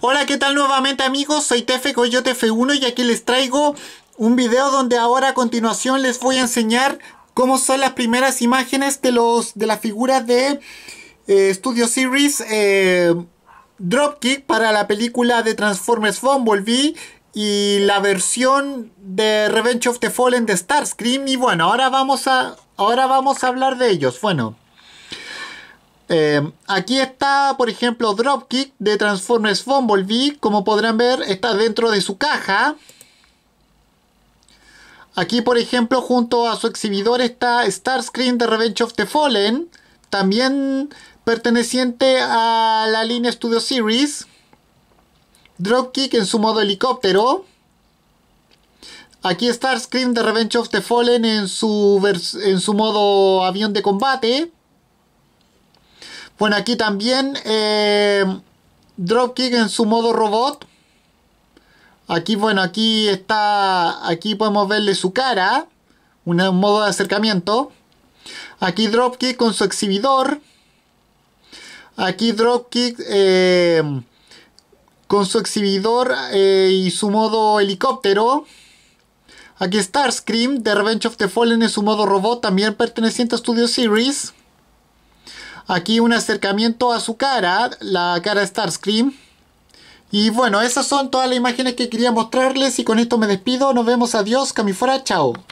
Hola, ¿qué tal nuevamente amigos? Soy Tefe Coyote F1 y aquí les traigo un video donde ahora a continuación les voy a enseñar cómo son las primeras imágenes de, los, de las figuras de eh, Studio Series eh, Dropkick para la película de Transformers Bumblebee y la versión de Revenge of the Fallen de Starscream y bueno, ahora vamos a, ahora vamos a hablar de ellos. Bueno... Eh, aquí está, por ejemplo, Dropkick de Transformers Fumblebee Como podrán ver, está dentro de su caja. Aquí, por ejemplo, junto a su exhibidor está Starscream de Revenge of the Fallen. También perteneciente a la línea Studio Series. Dropkick en su modo helicóptero. Aquí Starscream de Revenge of the Fallen en su, en su modo avión de combate. Bueno, aquí también eh, Dropkick en su modo robot. Aquí, bueno, aquí está, aquí podemos verle su cara, un modo de acercamiento. Aquí Dropkick con su exhibidor. Aquí Dropkick eh, con su exhibidor eh, y su modo helicóptero. Aquí Starscream de Revenge of the Fallen en su modo robot, también perteneciente a Studio Series. Aquí un acercamiento a su cara, la cara de Starscream. Y bueno, esas son todas las imágenes que quería mostrarles y con esto me despido. Nos vemos, adiós, Camifora, chao.